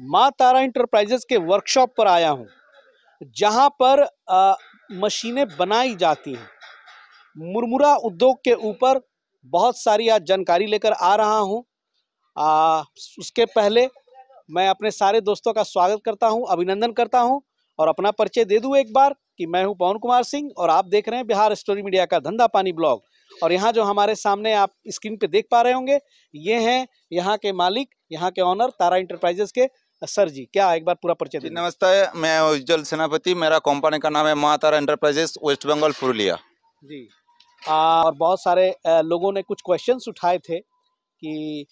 माँ तारा इंटरप्राइजेस के वर्कशॉप पर आया हूँ जहाँ पर मशीनें बनाई जाती हैं मुरमुरा उद्योग के ऊपर बहुत सारी आज जानकारी लेकर आ रहा हूँ उसके पहले मैं अपने सारे दोस्तों का स्वागत करता हूँ अभिनंदन करता हूँ और अपना परिचय दे दूँ एक बार कि मैं हूँ पवन कुमार सिंह और आप देख रहे हैं बिहार स्टोरी मीडिया का धंधा पानी ब्लॉग और यहाँ जो हमारे सामने आप स्क्रीन पे देख पा रहे होंगे ये हैं यहाँ के मालिक यहाँ के ऑनर तारा इंटरप्राइजेस के सर जी क्या एक बार पूरा परिचय नमस्ते मैं उज्जवल सेनापति मेरा कंपनी का नाम है मातारा एंटरप्राइजेस वेस्ट बंगाल पुरुलिया जी आ, और बहुत सारे लोगों ने कुछ क्वेश्चन उठाए थे कि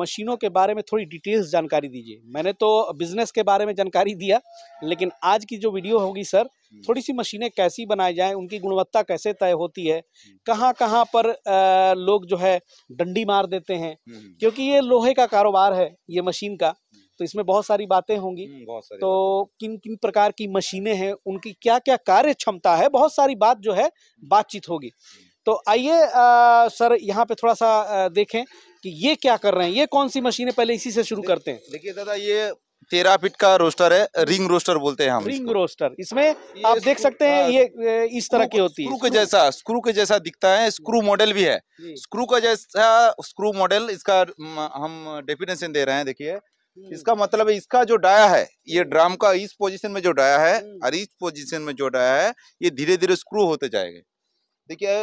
मशीनों के बारे में थोड़ी डिटेल्स जानकारी दीजिए मैंने तो बिजनेस के बारे में जानकारी दिया लेकिन आज की जो वीडियो होगी सर हम्म। थोड़ी सी मशीनें कैसी बनाई जाएं उनकी गुणवत्ता कैसे तय होती है हम्म। कहाँ कहाँ पर लोग जो है डंडी मार देते हैं हम्म। क्योंकि ये लोहे का कारोबार है ये मशीन का तो इसमें बहुत सारी बातें होंगी हम्म, बहुत सारी तो किन किन प्रकार की मशीनें हैं उनकी क्या क्या कार्य क्षमता है बहुत सारी बात जो है बातचीत होगी तो आइए सर यहाँ पे थोड़ा सा देखें कि ये क्या कर रहे हैं ये कौन सी मशीनें पहले इसी से शुरू करते हैं देखिए दादा ये तेरह फिट का रोस्टर है रिंग रोस्टर बोलते हैं हम रिंग रोस्टर इसमें आप देख सकते हैं हाँ, ये इस तरह की होती है स्क्रू के जैसा स्क्रू के जैसा दिखता है स्क्रू मॉडल भी है स्क्रू का जैसा स्क्रू मॉडल इसका हम डेफिनेशन दे रहे हैं देखिए हम्म। इसका मतलब है इसका जो डाया है ये ड्राम का इस पोजीशन में जो डाया है हम्म। और इस पोजीशन में जो डाया है ये धीरे धीरे स्क्रू होते जाएंगे देखिए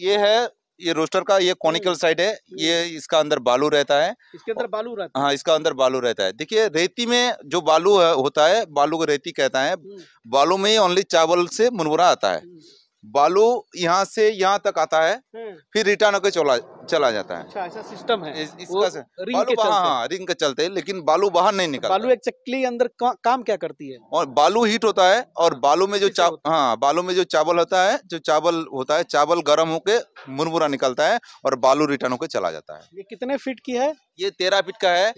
ये है ये रोस्टर का ये कॉनिकल हम्म। साइड है ये इसका अंदर बालू रहता है इसके अंदर बालू रहता है हाँ इसका अंदर बालू रहता है देखिए रेती में जो बालू है, होता है बालू को रेती कहता है बालू में ही ओनली चावल से मुनमुरा आता है बालू यहाँ से यहाँ तक आता है फिर रिटर्न होकर चला चला जाता है अच्छा, सिस्टम है हाँ, रिंग के चलते लेकिन बालू बाहर नहीं निकलता बालू एक चक्ली अंदर काम क्या करती है और बालू हीट होता है और बालू में जो हाँ बालू में जो चावल होता है जो चावल होता है चावल गर्म होके मुरमुरा निकलता है और बालू रिटर्न होकर चला जाता है ये कितने फीट की है ये तेरह फीट का है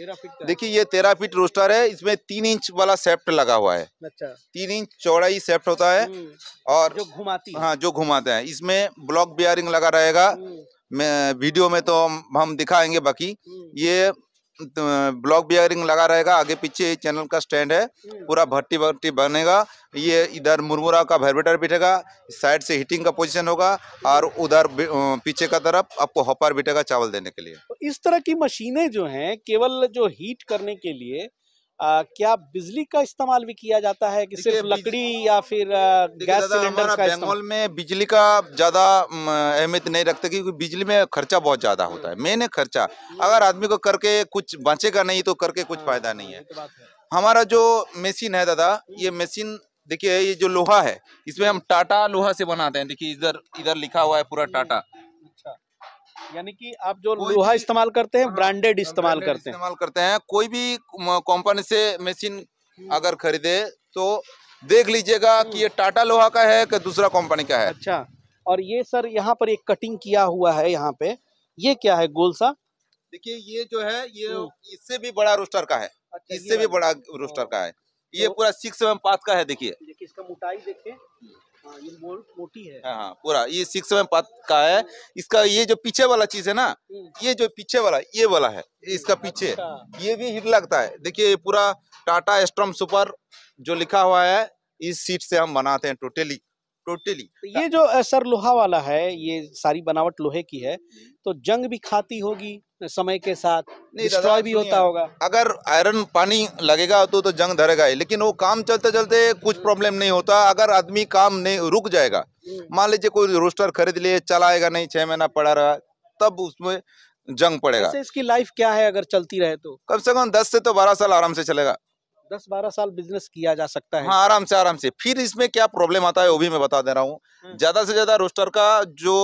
देखिए ये तेरह फीट रोस्टर है इसमें तीन इंच वाला सेफ्ट लगा हुआ है अच्छा तीन इंच चौड़ाई सेफ्ट होता है हम्म। और जो घुमाती हाँ जो घुमाते हैं इसमें ब्लॉक बियरिंग लगा रहेगा हम्म। वीडियो में तो हम दिखाएंगे बाकी हम्म। ये तो, ब्लॉक बियरिंग लगा रहेगा आगे पीछे चैनल का स्टैंड है हम्म। पूरा भट्टी भट्टी बनेगा ये इधर मुरमुरा का वाइब्रेटर बिठेगा साइड से हीटिंग का पोजीशन होगा और उधर पीछे का तरफ आपको हॉपर बिठेगा चावल देने के लिए तो इस तरह की मशीनें जो हैं केवल जो हीट करने के लिए आ, क्या बिजली का इस्तेमाल भी किया जाता है कि सिर्फ लकड़ी या फिर गैस सिलेंडर का बंगाल में बिजली का ज्यादा अहमियत नहीं रखते क्योंकि बिजली में खर्चा बहुत ज्यादा होता है मेन है खर्चा अगर आदमी को करके कुछ बचेगा नहीं तो करके कुछ हाँ, फायदा नहीं तो है हमारा जो मशीन है दादा ये मशीन देखिए ये जो लोहा है इसमें हम टाटा लोहा से बनाते हैं देखिए इधर इधर लिखा हुआ है पूरा हम्म, टाटा अच्छा। यानी कि आप जो लोहा इस्तेमाल करते हैं हाँ, ब्रांडेड इस्तेमाल करते हैं इस्तेमाल करते हैं कोई भी कंपनी से मशीन अगर खरीदे तो देख लीजिएगा हम्म। कि ये टाटा लोहा का है कि दूसरा कंपनी का है अच्छा और ये सर यहाँ पर एक कटिंग किया हुआ है यहाँ पे ये क्या है गोल सा देखिए ये जो है ये हम्म। इससे भी बड़ा रोस्टर का है अच्छा, इससे भी बड़ा रोस्टर का है ये तो पूरा सिक्स एवं पाँच का है देखिए इसका मोटाई देखिए हम्म। हाँ, हाँ, हाँ, पूरा ये सिक्स में पात का है इसका ये जो पीछे वाला चीज है ना हम्म। ये जो पीछे वाला ये वाला है इसका पीछे अच्छा। ये भी हिट लगता है देखिए ये पूरा टाटा स्ट्रम सुपर जो लिखा हुआ है इस सीट से हम बनाते हैं टोटली टोटली तो ये जो सर लोहा वाला है ये सारी बनावट लोहे की है तो जंग भी खाती होगी समय के साथ डिस्ट्रॉय भी होता होगा अगर आयरन पानी लगेगा तो तो जंग धरेगा ही लेकिन वो काम चलते चलते कुछ प्रॉब्लम हम्म। नहीं होता अगर आदमी काम नहीं रुक जाएगा हम्म। मान लीजिए कोई रोस्टर खरीद लिए चलाएगा नहीं छह महीना पड़ा रहा तब उसमें जंग पड़ेगा इसकी लाइफ क्या है अगर चलती रहे तो कम से कम दस से तो बारह साल आराम से चलेगा दस बारह साल बिजनेस किया जा सकता है हाँ आराम से आराम से फिर इसमें क्या प्रॉब्लम आता है वो भी मैं बता दे रहा हूँ हम्म। ज्यादा से ज्यादा रोस्टर का जो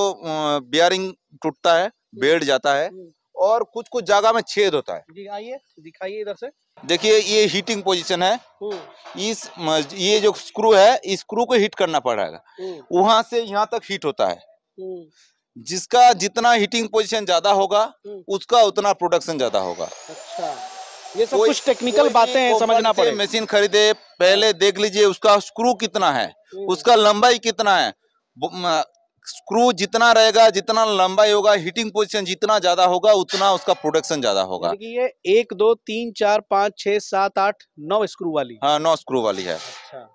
बियरिंग टूटता है हम्म। बेड जाता है हम्म। और कुछ कुछ जगह में छेद होता है दिखाइए इधर से देखिए ये हीटिंग पोजीशन है इस ये जो स्क्रू है इस स्क्रू को हीट करना पड़ेगा वहां से यहाँ तक हीट होता है जिसका जितना हीटिंग पोजीशन ज्यादा होगा उसका उतना प्रोडक्शन ज्यादा होगा अच्छा ये सब कुछ टेक्निकल बातें हैं समझना पड़े मशीन खरीदे पहले देख लीजिए उसका स्क्रू कितना है हम्म। उसका लंबाई कितना है स्क्रू जितना रहेगा जितना लंबाई होगा हीटिंग पोजीशन जितना ज्यादा होगा उतना उसका प्रोडक्शन ज्यादा होगा ये एक दो तीन चार पाँच छह सात आठ नौ स्क्रू वाली हाँ नौ स्क्रू वाली है अच्छा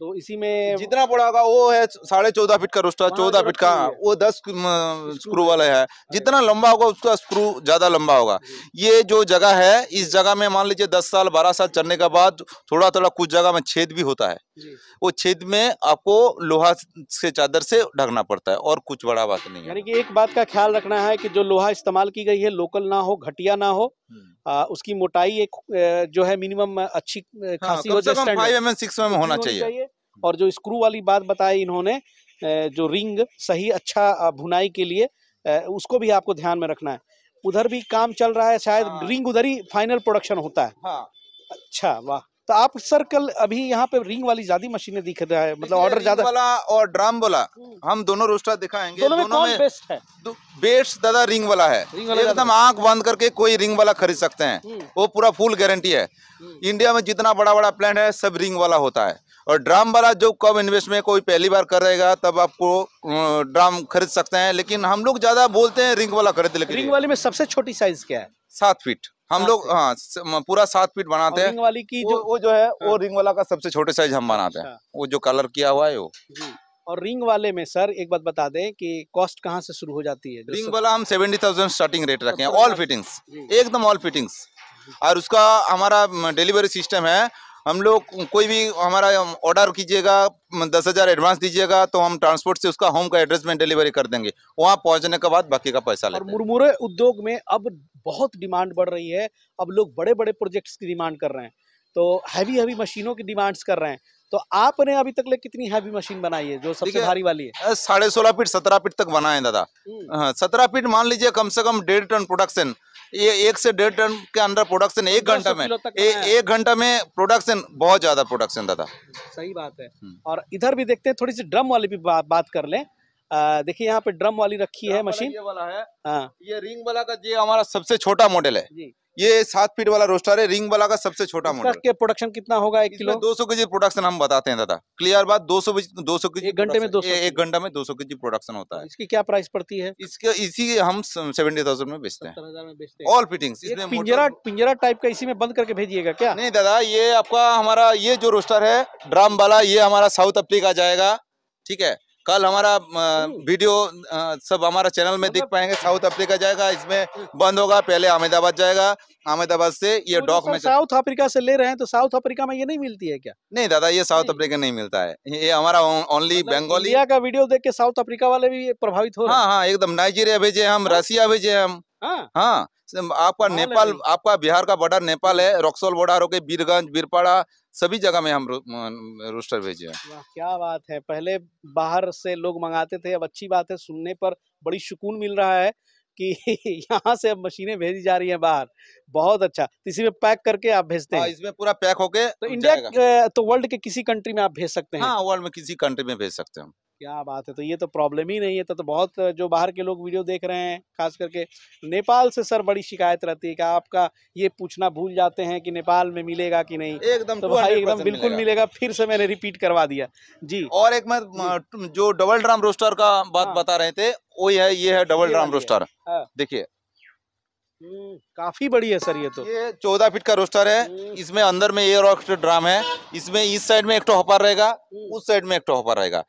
तो इसी में जितना बड़ा होगा वो है साढ़े चौदह फीट का रोस्टर हाँ, चौदह फीट का वो दस स्क्रू वाला है जितना लंबा होगा उसका स्क्रू ज़्यादा लंबा होगा ये जो जगह है इस जगह में मान लीजिए दस साल बारह साल चलने के बाद थोड़ा थोड़ा कुछ जगह में छेद भी होता है वो छेद में आपको लोहा से चादर से ढकना पड़ता है और कुछ बड़ा बात नहीं यानी कि एक बात का ख्याल रखना है कि जो लोहा इस्तेमाल की गई है लोकल ना हो घटिया ना हो हम्म। आ, उसकी मोटाई एक जो है मिनिमम अच्छी हाँ, खासी हाँ, हो five M M six M होना चाहिए और जो स्क्रू वाली बात बताई इन्होंने जो रिंग सही अच्छा भुनाई के लिए उसको भी आपको ध्यान में रखना है उधर भी काम चल रहा है शायद हाँ। रिंग उधर ही फाइनल प्रोडक्शन होता है हाँ। अच्छा वाह तो आप सर कल अभी यहाँ पे रिंग वाली ज्यादा मशीनें दिख रहा है मतलब ऑर्डर ज्यादा वाला और ड्राम वाला हम्म। हम दोनों रोस्टर दिखाएंगे दोनों, में, में बेस्ट है बेस्ट दादा रिंग वाला है एकदम आंख बंद करके कोई रिंग वाला खरीद सकते हैं हम्म। वो पूरा फुल गारंटी है इंडिया हम्म। में जितना बड़ा बड़ा प्लांट है सब रिंग वाला होता है और ड्राम वाला जो कम इन्वेस्ट में कोई पहली बार करेगा तब आपको ड्राम खरीद सकते हैं लेकिन हम लोग ज्यादा बोलते हैं रिंग वाला खरीद लेकिन रिंग वाले में सबसे छोटी साइज क्या है सात फीट हम हाँ, लोग हाँ पूरा सात फीट बनाते हैं रिंग वाली की वो, जो वो जो है वो हाँ। रिंग वाला का सबसे छोटे साइज हम बनाते हैं अच्छा। वो जो कलर किया हुआ है वो और रिंग वाले में सर एक बात बता दें कि कॉस्ट कहाँ से शुरू हो जाती है रिंग वाला हम सेवेंटी थाउजेंड स्टार्टिंग रेट रखे हैं ऑल फिटिंग्स एकदम ऑल फिटिंग्स और उसका हमारा डिलीवरी सिस्टम है हम लोग कोई भी हमारा ऑर्डर कीजिएगा दस हज़ार एडवांस दीजिएगा तो हम ट्रांसपोर्ट से उसका होम का एड्रेस में डिलीवरी कर देंगे वहाँ पहुँचने के बाद बाकी का पैसा लेते मुरमुरे उद्योग में अब बहुत डिमांड बढ़ रही है अब लोग बड़े बड़े प्रोजेक्ट्स की डिमांड कर रहे हैं तो हैवी हैवी मशीनों की डिमांड्स कर रहे हैं तो आपने अभी तक ले कितनी हैवी मशीन बनाई है जो सबसे भारी वाली है साढ़े सोलह फीट सत्रह फीट तक बनाए दादा हम्म। हाँ सत्रह फीट मान लीजिए कम से कम डेढ़ टन प्रोडक्शन ये एक से डेढ़ टन के अंदर प्रोडक्शन एक घंटा में ए, एक घंटा में प्रोडक्शन बहुत ज्यादा प्रोडक्शन दादा सही बात है हम्म। और इधर भी देखते हैं थोड़ी सी ड्रम वाली भी बा, बात कर ले देखिए यहाँ पे ड्रम वाली रखी है मशीन ये वाला है आ, हाँ। ये रिंग वाला का ये हमारा सबसे छोटा मॉडल है ये सात फीट वाला रोस्टर है रिंग वाला का सबसे छोटा मॉडल प्रोडक्शन कितना होगा एक किलो दो सौ के जी प्रोडक्शन हम बताते हैं दादा क्लियर बात दो सौ दो सौ के घंटे में दो एक घंटा में दो सौ के जी प्रोडक्शन होता है इसकी क्या प्राइस पड़ती है इसके इसी हम सेवेंटी थाउजेंड में बेचते हैं ऑल फिटिंग पिंजरा पिंजरा टाइप का इसी में बंद करके भेजिएगा क्या नहीं दादा ये आपका हमारा ये जो रोस्टर है ड्राम वाला ये हमारा साउथ अफ्रीका जाएगा ठीक है कल हमारा हम्म। वीडियो सब हमारा चैनल में देख पाएंगे साउथ अफ्रीका जाएगा इसमें बंद होगा पहले अहमदाबाद जाएगा अहमदाबाद से ये तो डॉक में साउथ अफ्रीका से ले रहे हैं तो साउथ अफ्रीका में ये नहीं मिलती है क्या नहीं दादा ये साउथ अफ्रीका नहीं मिलता है ये हमारा ओनली मतलब बंगाली का वीडियो देख के साउथ अफ्रीका वाले भी प्रभावित हो हाँ हाँ एकदम नाइजीरिया भेजे हम हाँ। रसिया भेजे हम हाँ, हाँ आपका हाँ, नेपाल आपका बिहार का बॉर्डर नेपाल है हम्म। रक्सोल बॉर्डर हो गए बीरगंज बीरपाड़ा सभी जगह में हम रोस्टर भेजे हैं क्या बात है पहले बाहर से लोग मंगाते थे अब अच्छी बात है सुनने पर बड़ी सुकून मिल रहा है कि यहाँ से अब मशीनें भेजी जा रही हैं बाहर बहुत अच्छा तो इसी में पैक करके आप भेजते हाँ, हैं इसमें पूरा पैक होके तो इंडिया तो वर्ल्ड के किसी कंट्री में आप भेज सकते हैं हाँ वर्ल्ड में किसी कंट्री में भेज सकते हैं क्या बात है तो ये तो प्रॉब्लम ही नहीं है तो, तो बहुत जो बाहर के लोग वीडियो देख रहे हैं खास करके नेपाल से सर बड़ी शिकायत रहती है कि आपका ये पूछना भूल जाते हैं कि नेपाल में मिलेगा कि नहीं एकदम तो भाई एकदम बिल्कुल मिलेगा।, मिलेगा फिर से मैंने रिपीट करवा दिया जी और एक मैं जो डबल ड्राम रोस्टर का बात हाँ। बता रहे थे वो है ये है डबल ड्राम रोस्टर देखिये हम्म, काफी बड़ी है सर ये तो ये चौदह फीट का रोस्टर है हम्म। इसमें अंदर में एयर और ड्राम है इसमें इस साइड में एक टो हॉपर रहेगा हम्म। उस साइड में एक टो हॉपर रहेगा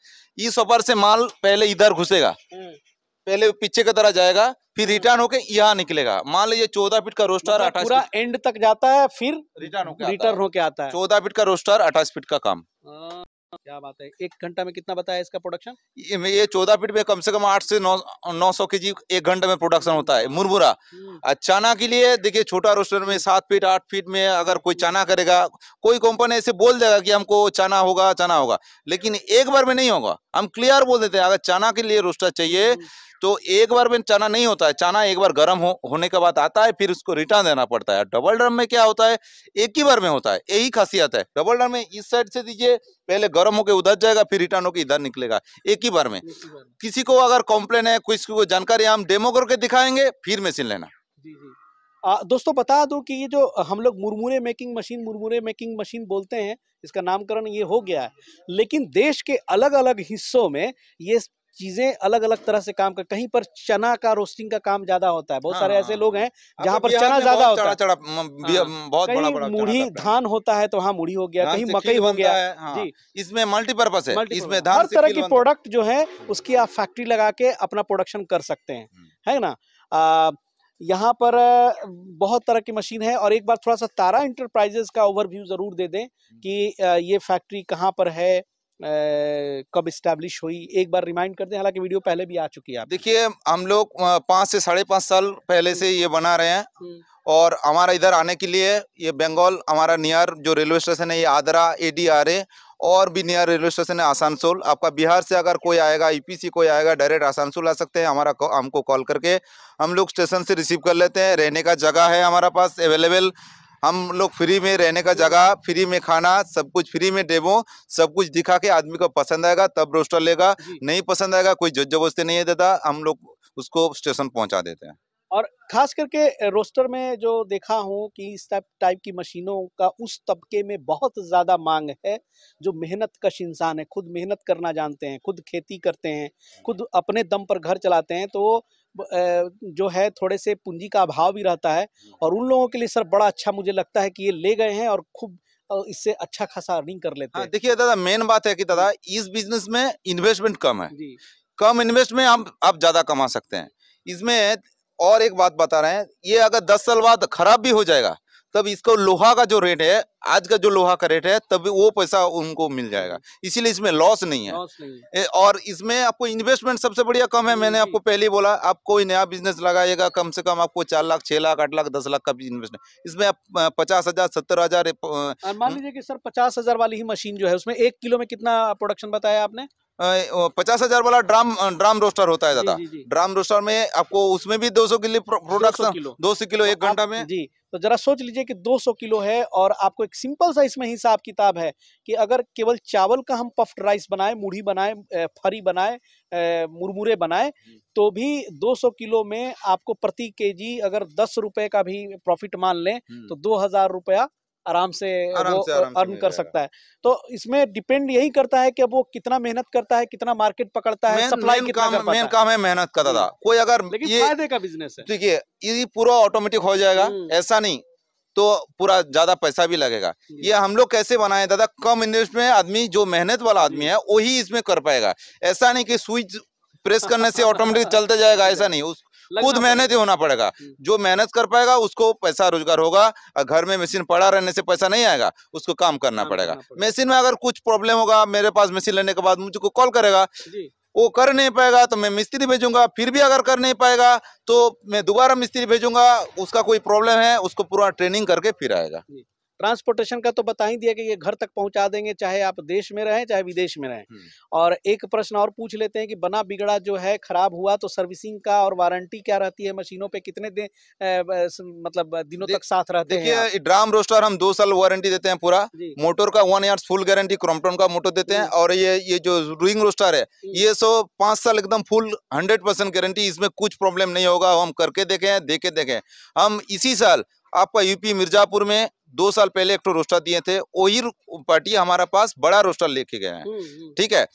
इस हॉपर से माल पहले इधर घुसेगा पहले पीछे की तरह जाएगा फिर रिटर्न होके यहाँ निकलेगा मान लीजिए चौदह फीट का रोस्टर मतलब अठाईस पूरा एंड तक जाता है फिर रिटर्न होकर रिटर्न होके आता है चौदह फीट का रोस्टर अट्ठाईस फीट का काम हाँ। क्या बात है एक घंटा में कितना बताया इसका प्रोडक्शन ये ये चौदह फीट में कम से कम आठ से नौ नौ सौ के जी एक घंटे में प्रोडक्शन होता है मुरमुरा हम्म। चना के लिए देखिए छोटा रोस्टर में सात फीट आठ फीट में अगर कोई चना करेगा कोई कंपनी ऐसे बोल देगा कि हमको चना होगा चना होगा लेकिन एक बार में नहीं होगा हम क्लियर बोल देते हैं अगर चना के लिए रोस्टर चाहिए हम्म। तो एक बार में चना नहीं होता है चना एक बार गर्म हो, होने के बाद आता है फिर उसको रिटर्न देना पड़ता है डबल ड्रम में क्या होता है एक ही बार में होता है यही खासियत है डबल ड्रम में इस साइड से दीजिए पहले गर्म होकर उधर जाएगा फिर रिटर्न होकर इधर निकलेगा एक ही बार में किसी को अगर कॉम्प्लेन है किसी को जानकारी हम डेमो करके दिखाएंगे फिर मशीन लेना आ, दोस्तों बता दो कि ये जो हम लोग मुरमुरे मेकिंग मशीन मुरमुरे मेकिंग मशीन बोलते हैं इसका नामकरण ये हो गया है लेकिन देश के अलग अलग हिस्सों में ये चीजें अलग अलग तरह से काम कर कहीं पर चना का रोस्टिंग का काम ज्यादा होता है बहुत हाँ, सारे ऐसे हाँ, लोग हैं हाँ। हाँ, जहाँ तो पर चना ज्यादा होता है चड़ा, बहुत बड़ा बड़ा मुढ़ी धान होता है तो वहाँ मुढ़ी हो गया कहीं मकई हो गया इसमें मल्टीपर्पज है इसमें हर तरह की प्रोडक्ट जो है उसकी आप फैक्ट्री लगा के अपना प्रोडक्शन कर सकते हैं हम्म। है ना यहाँ पर बहुत तरह की मशीन है और एक बार थोड़ा सा तारा इंटरप्राइजेस का ओवरव्यू जरूर दे दें हम्म। कि ये फैक्ट्री कहाँ पर है कब इस्टेब्लिश हुई एक बार रिमाइंड करते हैं हालांकि वीडियो पहले भी आ चुकी है देखिए हम लोग पाँच से साढ़े पाँच साल पहले से ये बना रहे हैं हम्म। और हमारा इधर आने के लिए ये बंगाल हमारा नियर जो रेलवे स्टेशन है ये आदरा ए और भी नियर रेलवे स्टेशन है आसानसोल आपका बिहार से अगर कोई आएगा ईपीसी e कोई आएगा डायरेक्ट आसानसोल आ सकते हैं हमारा हमको कॉल करके हम लोग स्टेशन से रिसीव कर लेते हैं रहने का जगह है हमारा पास अवेलेबल हम लोग फ्री में रहने का जगह फ्री में खाना सब कुछ फ्री में डेमो सब कुछ दिखा के आदमी को पसंद आएगा तब रोस्टर लेगा नहीं पसंद आएगा कोई जज नहीं देता हम लोग उसको स्टेशन पहुंचा देते हैं और खास करके रोस्टर में जो देखा हूँ कि इस टाइप टाइप की मशीनों का उस तबके में बहुत ज़्यादा मांग है जो मेहनत कश इंसान है खुद मेहनत करना जानते हैं खुद खेती करते हैं खुद अपने दम पर घर चलाते हैं तो जो है थोड़े से पूंजी का अभाव भी रहता है और उन लोगों के लिए सर बड़ा अच्छा मुझे लगता है कि ये ले गए हैं और खूब इससे अच्छा खासा अर्निंग कर लेते हाँ, हैं देखिए दादा मेन बात है कि दादा इस बिजनेस में इन्वेस्टमेंट कम है कम इन्वेस्ट में हम आप ज्यादा कमा सकते हैं इसमें और एक बात बता रहे हैं ये अगर दस साल बाद खराब भी हो जाएगा तब इसको लोहा का जो रेट है आज का जो लोहा का रेट है तब वो पैसा उनको मिल जाएगा इसीलिए इसमें लॉस नहीं है लॉस नहीं है और इसमें आपको इन्वेस्टमेंट सबसे बढ़िया कम है मैंने आपको पहले बोला आप कोई नया बिजनेस लगाएगा कम से कम आपको चार लाख छह लाख आठ लाख दस लाख का इन्वेस्टमेंट इसमें आप पचास हजार सत्तर हजार मान हम्म। लीजिए कि सर पचास हजार वाली ही मशीन जो है उसमें एक किलो में कितना प्रोडक्शन बताया आपने पचास हजार वाला ड्राम ड्राम रोस्टर होता है दादा ड्राम रोस्टर में आपको उसमें भी दो सौ किलो प्रोडक्शन दो सौ किलो तो एक घंटा में जी तो जरा सोच लीजिए कि 200 किलो है और आपको एक सिंपल सा इसमें हिसाब किताब है कि अगर केवल चावल का हम पफ्ड राइस बनाए मुढ़ी बनाए फरी बनाए मुरमुरे बनाए तो भी 200 किलो में आपको प्रति केजी अगर दस रुपए का भी प्रॉफिट मान लें हम्म। तो दो हजार रुपया आराम से आराम वो से, आराम अर्न से कर सकता है तो इसमें डिपेंड यही करता है कि वो कितना मेहनत करता है कितना मार्केट पकड़ता है सप्लाई कितना काम मेन काम है मेहनत का दादा हम्म। कोई अगर ये फायदे का बिजनेस है ठीक है ये पूरा ऑटोमेटिक हो जाएगा हम्म। ऐसा नहीं तो पूरा ज्यादा पैसा भी लगेगा ये हम लोग कैसे बनाए दादा कम इन्वेस्ट में आदमी जो मेहनत वाला आदमी है वही इसमें कर पाएगा ऐसा नहीं कि स्विच प्रेस करने से ऑटोमेटिक चलता जाएगा ऐसा नहीं उस खुद मेहनत ही होना पड़ेगा हम्म। जो मेहनत कर पाएगा उसको पैसा रोजगार होगा घर में मशीन पड़ा रहने से पैसा नहीं आएगा उसको काम करना पड़ेगा मशीन में अगर कुछ प्रॉब्लम होगा मेरे पास मशीन लेने के बाद मुझे कॉल करेगा वो कर नहीं पाएगा तो मैं मिस्त्री भेजूंगा फिर भी अगर कर नहीं पाएगा तो मैं दोबारा मिस्त्री भेजूंगा उसका कोई प्रॉब्लम है उसको पूरा ट्रेनिंग करके फिर आएगा ट्रांसपोर्टेशन का तो बता ही दिया कि ये घर तक पहुंचा देंगे चाहे आप देश में रहें चाहे विदेश में रहें हम्म। और एक प्रश्न और पूछ लेते हैं कि बना बिगड़ा जो है खराब हुआ तो सर्विसिंग का और वारंटी क्या रहती है मशीनों पे कितने दिन मतलब दिनों तक साथ रहते हैं देखिए ड्राम रोस्टर हम दो साल वारंटी देते हैं पूरा मोटर का one year full guarantee Crompton का मोटर देते हैं और ये ये जो रुइंग रोस्टर है ये सो पांच साल एकदम फुल हंड्रेड गारंटी इसमें कुछ प्रॉब्लम नहीं होगा हम करके देखे हैं देखे देखे हम इसी साल आपका यूपी मिर्जापुर में दो साल पहले एक रोस्टर दिए थे वही पार्टी हमारा पास बड़ा रोस्टर लेके गए हैं हम्म, हम्म। ठीक है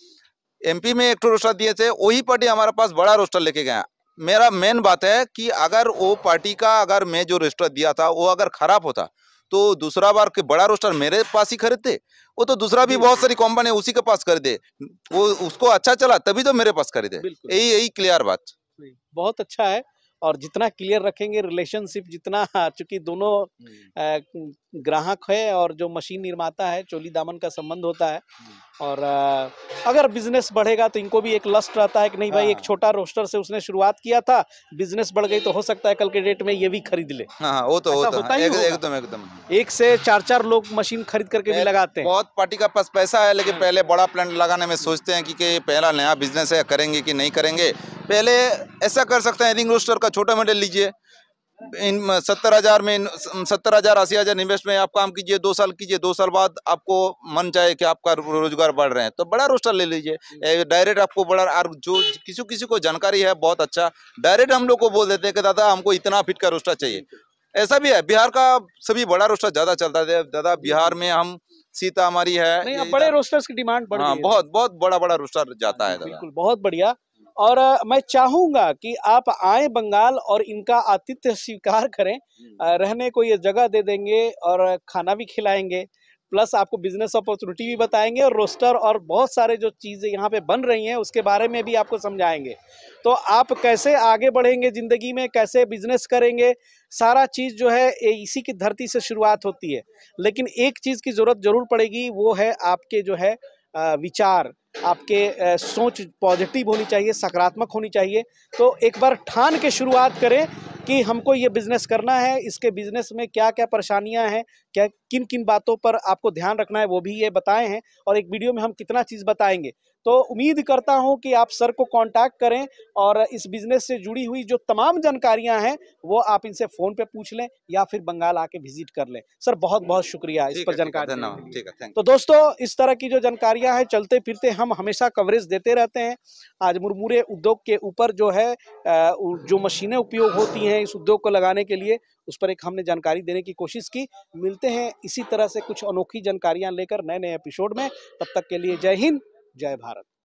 एमपी में एक रोस्टर दिए थे वही पार्टी हमारे पास बड़ा रोस्टर लेके गए हैं मेरा मेन बात है कि अगर वो पार्टी का अगर मैं जो रोस्टर दिया था वो अगर खराब होता तो दूसरा बार के बड़ा रोस्टर मेरे पास ही खरीदते वो तो दूसरा भी बहुत सारी कंपनी उसी के पास खरीदे वो उसको अच्छा चला तभी तो मेरे पास खरीदे यही यही क्लियर बात बहुत अच्छा है और जितना क्लियर रखेंगे रिलेशनशिप जितना हाँ, चूंकि दोनों हम्म। ग्राहक है और जो मशीन निर्माता है चोली दामन का संबंध होता है हम्म। और अगर बिजनेस बढ़ेगा तो इनको भी एक लस्ट रहता है कि नहीं भाई एक हाँ। छोटा रोस्टर से उसने शुरुआत किया था बिजनेस बढ़ गई तो हो सकता है कल के डेट में ये भी खरीद ले हाँ, वो तो, वो तो होता ही एकदम एकदम एक से चार चार लोग मशीन खरीद करके भी लगाते हैं बहुत पार्टी का पास पैसा है लेकिन पहले बड़ा प्लांट लगाने में सोचते हैं कि पहला नया बिजनेस है करेंगे कि नहीं करेंगे पहले ऐसा कर सकते हैं रिंग रोस्टर का छोटा मोटे लीजिए इन सत्तर हजार में सत्तर हजार अस्सी हजार इन्वेस्ट में आप काम कीजिए दो साल कीजिए दो साल बाद आपको मन चाहे कि आपका रोजगार बढ़ रहे हैं तो बड़ा रोस्टर ले लीजिए डायरेक्ट आपको बड़ा और जो किसी किसी को जानकारी है बहुत अच्छा डायरेक्ट हम लोग को बोल देते हैं कि दादा हमको इतना फिट का रोस्टर चाहिए ऐसा भी है बिहार का सभी बड़ा रोस्टर ज़्यादा चलता है दादा बिहार में हम सीतामारी है नहीं, बड़े रोस्टर्स की डिमांड बढ़ हाँ, बहुत बहुत बड़ा बड़ा रोस्टर जाता है बिल्कुल बहुत बढ़िया और मैं चाहूँगा कि आप आए बंगाल और इनका आतिथ्य स्वीकार करें हम्म। रहने को ये जगह दे देंगे और खाना भी खिलाएंगे प्लस आपको बिजनेस अपॉर्चुनिटी भी बताएंगे और रोस्टर और बहुत सारे जो चीज़ें यहाँ पे बन रही हैं उसके बारे में भी आपको समझाएंगे तो आप कैसे आगे बढ़ेंगे ज़िंदगी में कैसे बिजनेस करेंगे सारा चीज़ जो है इसी की धरती से शुरुआत होती है लेकिन एक चीज़ की ज़रूरत ज़रूर पड़ेगी वो है आपके जो है विचार आपके सोच पॉजिटिव होनी चाहिए सकारात्मक होनी चाहिए तो एक बार ठान के शुरुआत करें कि हमको ये बिज़नेस करना है इसके बिज़नेस में क्या क्या परेशानियां हैं क्या किन किन बातों पर आपको ध्यान रखना है वो भी ये बताए हैं और एक वीडियो में हम कितना चीज़ बताएंगे तो उम्मीद करता हूं कि आप सर को कांटेक्ट करें और इस बिज़नेस से जुड़ी हुई जो तमाम जानकारियां हैं वो आप इनसे फ़ोन पे पूछ लें या फिर बंगाल आके विजिट कर लें सर बहुत बहुत शुक्रिया इस पर जानकारी ठीक है तो दोस्तों इस तरह की जो जानकारियां हैं चलते फिरते हम हमेशा कवरेज देते रहते हैं आज मुरमुरे उद्योग के ऊपर जो है जो मशीनें उपयोग होती हैं इस उद्योग को लगाने के लिए उस पर एक हमने जानकारी देने की कोशिश की मिलते हैं इसी तरह से कुछ अनोखी जानकारियां लेकर नए नए एपिसोड में तब तक के लिए जय हिंद जय भारत